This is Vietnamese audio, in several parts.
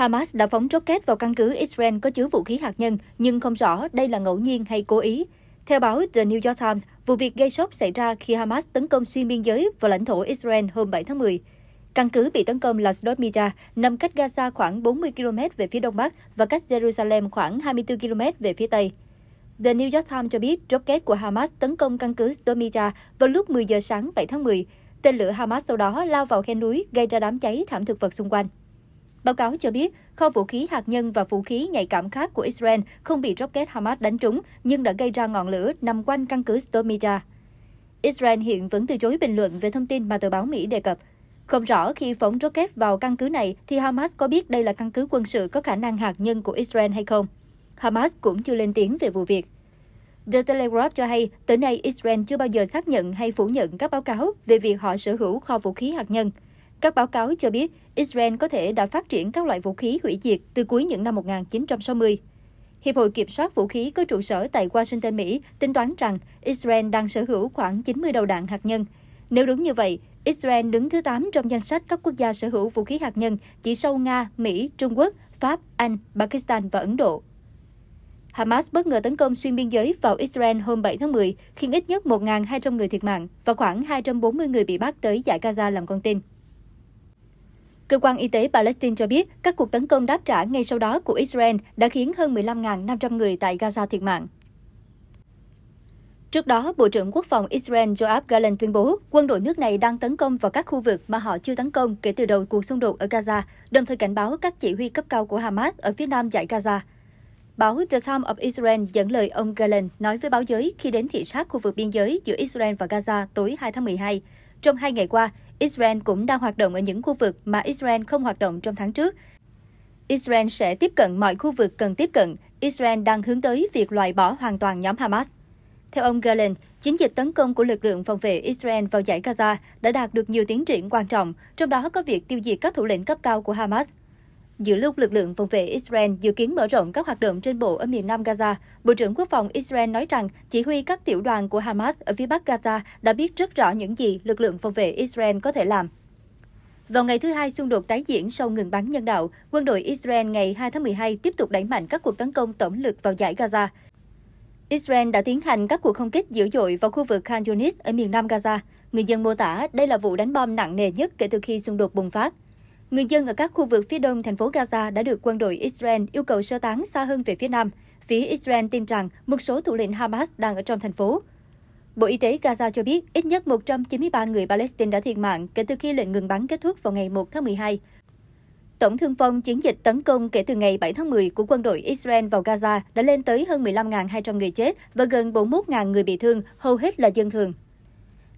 Hamas đã phóng rocket vào căn cứ Israel có chứa vũ khí hạt nhân, nhưng không rõ đây là ngẫu nhiên hay cố ý. Theo báo The New York Times, vụ việc gây sốc xảy ra khi Hamas tấn công xuyên biên giới vào lãnh thổ Israel hôm 7 tháng 10. Căn cứ bị tấn công là Sdot Sdotmija, nằm cách Gaza khoảng 40 km về phía đông bắc và cách Jerusalem khoảng 24 km về phía tây. The New York Times cho biết rocket của Hamas tấn công căn cứ Sdotmija vào lúc 10 giờ sáng 7 tháng 10. Tên lửa Hamas sau đó lao vào khe núi, gây ra đám cháy thảm thực vật xung quanh. Báo cáo cho biết, kho vũ khí hạt nhân và vũ khí nhạy cảm khác của Israel không bị rocket Hamas đánh trúng, nhưng đã gây ra ngọn lửa nằm quanh căn cứ Stormida. Israel hiện vẫn từ chối bình luận về thông tin mà tờ báo Mỹ đề cập. Không rõ khi phóng rocket vào căn cứ này thì Hamas có biết đây là căn cứ quân sự có khả năng hạt nhân của Israel hay không. Hamas cũng chưa lên tiếng về vụ việc. The Telegraph cho hay, tới nay Israel chưa bao giờ xác nhận hay phủ nhận các báo cáo về việc họ sở hữu kho vũ khí hạt nhân. Các báo cáo cho biết Israel có thể đã phát triển các loại vũ khí hủy diệt từ cuối những năm 1960. Hiệp hội Kiểm soát Vũ khí có trụ sở tại Washington, Mỹ tính toán rằng Israel đang sở hữu khoảng 90 đầu đạn hạt nhân. Nếu đúng như vậy, Israel đứng thứ 8 trong danh sách các quốc gia sở hữu vũ khí hạt nhân chỉ sau Nga, Mỹ, Trung Quốc, Pháp, Anh, Pakistan và Ấn Độ. Hamas bất ngờ tấn công xuyên biên giới vào Israel hôm 7 tháng 10, khiến ít nhất 1.200 người thiệt mạng và khoảng 240 người bị bắt tới giải Gaza làm con tin. Cơ quan y tế Palestine cho biết các cuộc tấn công đáp trả ngay sau đó của Israel đã khiến hơn 15.500 người tại Gaza thiệt mạng. Trước đó, Bộ trưởng Quốc phòng Israel Joab Gallant tuyên bố quân đội nước này đang tấn công vào các khu vực mà họ chưa tấn công kể từ đầu cuộc xung đột ở Gaza, đồng thời cảnh báo các chỉ huy cấp cao của Hamas ở phía nam giải Gaza. Báo The Times of Israel dẫn lời ông Gallant nói với báo giới khi đến thị sát khu vực biên giới giữa Israel và Gaza tối 2 tháng 12. Trong hai ngày qua, Israel cũng đang hoạt động ở những khu vực mà Israel không hoạt động trong tháng trước. Israel sẽ tiếp cận mọi khu vực cần tiếp cận. Israel đang hướng tới việc loại bỏ hoàn toàn nhóm Hamas. Theo ông Galen, chiến dịch tấn công của lực lượng phòng vệ Israel vào giải Gaza đã đạt được nhiều tiến triển quan trọng, trong đó có việc tiêu diệt các thủ lĩnh cấp cao của Hamas Giữa lúc lực lượng phòng vệ Israel dự kiến mở rộng các hoạt động trên bộ ở miền nam Gaza, Bộ trưởng Quốc phòng Israel nói rằng chỉ huy các tiểu đoàn của Hamas ở phía bắc Gaza đã biết rất rõ những gì lực lượng phòng vệ Israel có thể làm. Vào ngày thứ hai xung đột tái diễn sau ngừng bắn nhân đạo, quân đội Israel ngày 2 tháng 12 tiếp tục đẩy mạnh các cuộc tấn công tổng lực vào giải Gaza. Israel đã tiến hành các cuộc không kích dữ dội vào khu vực Khan Yunis ở miền nam Gaza. Người dân mô tả đây là vụ đánh bom nặng nề nhất kể từ khi xung đột bùng phát. Người dân ở các khu vực phía đông thành phố Gaza đã được quân đội Israel yêu cầu sơ tán xa hơn về phía nam. Phía Israel tin rằng một số thủ lĩnh Hamas đang ở trong thành phố. Bộ Y tế Gaza cho biết ít nhất 193 người Palestine đã thiệt mạng kể từ khi lệnh ngừng bắn kết thúc vào ngày 1 tháng 12. Tổng thương vong chiến dịch tấn công kể từ ngày 7 tháng 10 của quân đội Israel vào Gaza đã lên tới hơn 15.200 người chết và gần 41.000 người bị thương, hầu hết là dân thường.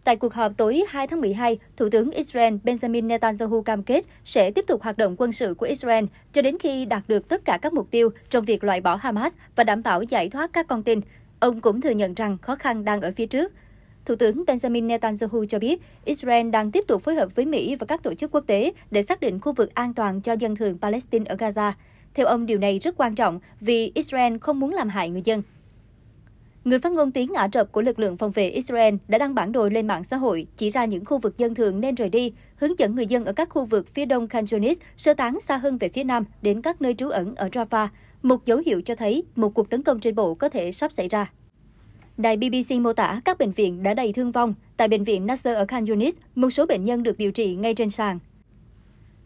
Tại cuộc họp tối 2 tháng 12, Thủ tướng Israel Benjamin Netanyahu cam kết sẽ tiếp tục hoạt động quân sự của Israel cho đến khi đạt được tất cả các mục tiêu trong việc loại bỏ Hamas và đảm bảo giải thoát các con tin. Ông cũng thừa nhận rằng khó khăn đang ở phía trước. Thủ tướng Benjamin Netanyahu cho biết Israel đang tiếp tục phối hợp với Mỹ và các tổ chức quốc tế để xác định khu vực an toàn cho dân thường Palestine ở Gaza. Theo ông, điều này rất quan trọng vì Israel không muốn làm hại người dân. Người phát ngôn tiếng Ả Rập của lực lượng phòng vệ Israel đã đăng bản đồ lên mạng xã hội chỉ ra những khu vực dân thường nên rời đi, hướng dẫn người dân ở các khu vực phía đông Khan Yunis sơ tán xa hơn về phía nam đến các nơi trú ẩn ở Rafah, một dấu hiệu cho thấy một cuộc tấn công trên bộ có thể sắp xảy ra. Đài BBC mô tả các bệnh viện đã đầy thương vong. Tại bệnh viện Nasser ở Khan Yunis, một số bệnh nhân được điều trị ngay trên sàn.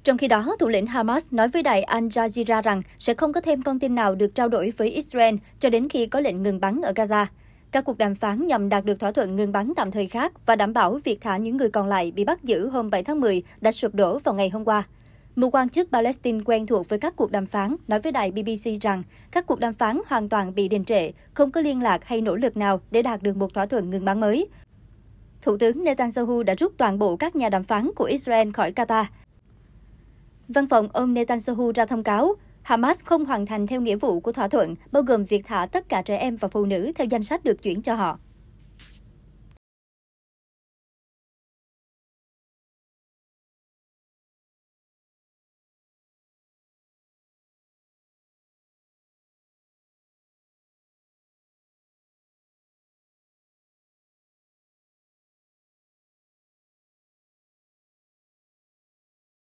Trong khi đó, thủ lĩnh Hamas nói với đài Al Jazeera rằng sẽ không có thêm con tin nào được trao đổi với Israel cho đến khi có lệnh ngừng bắn ở Gaza. Các cuộc đàm phán nhằm đạt được thỏa thuận ngừng bắn tạm thời khác và đảm bảo việc thả những người còn lại bị bắt giữ hôm 7 tháng 10 đã sụp đổ vào ngày hôm qua. Một quan chức Palestine quen thuộc với các cuộc đàm phán nói với đài BBC rằng các cuộc đàm phán hoàn toàn bị đình trệ, không có liên lạc hay nỗ lực nào để đạt được một thỏa thuận ngừng bắn mới. Thủ tướng Netanyahu đã rút toàn bộ các nhà đàm phán của Israel khỏi Qatar. Văn phòng ông Netanyahu ra thông cáo, Hamas không hoàn thành theo nghĩa vụ của thỏa thuận, bao gồm việc thả tất cả trẻ em và phụ nữ theo danh sách được chuyển cho họ.